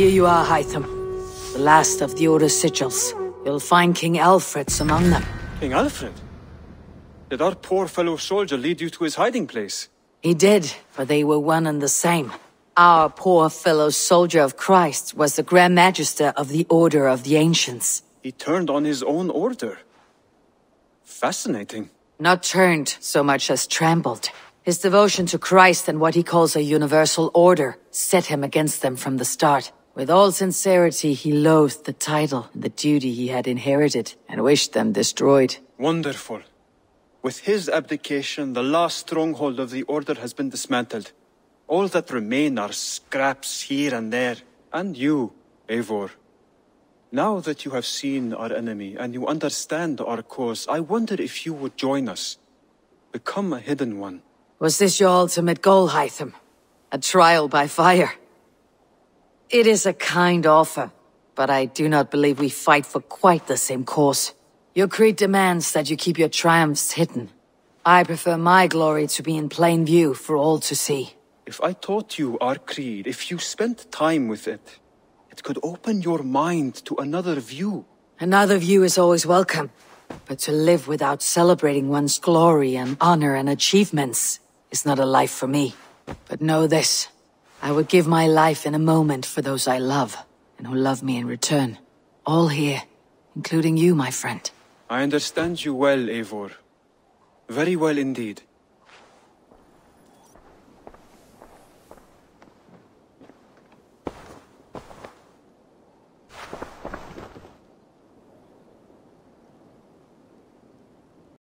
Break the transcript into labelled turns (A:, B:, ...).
A: Here you are, Hytham. The last of the Order's sigils. You'll find King Alfred's among them.
B: King Alfred? Did our poor fellow soldier lead you to his hiding place?
A: He did, for they were one and the same. Our poor fellow soldier of Christ was the Grand Magister of the Order of the Ancients. He turned on his own order. Fascinating. Not turned so much as trampled. His devotion to Christ and what he calls a universal order set him against them from the start. With all sincerity, he loathed the title and the duty he had inherited, and wished them destroyed.
B: Wonderful. With his abdication, the last stronghold of the Order has been dismantled. All that remain are scraps here and there. And you, Eivor. Now that you have seen our enemy and you understand our cause, I wonder if you would join
A: us. Become a hidden one. Was this your ultimate goal, Hytham? A trial by fire? It is a kind offer, but I do not believe we fight for quite the same cause. Your creed demands that you keep your triumphs hidden. I prefer my glory to be in plain view for all to see. If I taught
B: you our creed, if you spent time with it, it could open your mind to
A: another view. Another view is always welcome, but to live without celebrating one's glory and honor and achievements is not a life for me. But know this. I would give my life in a moment for those I love, and who love me in return. All here, including you, my friend.
B: I understand you well, Eivor. Very well indeed.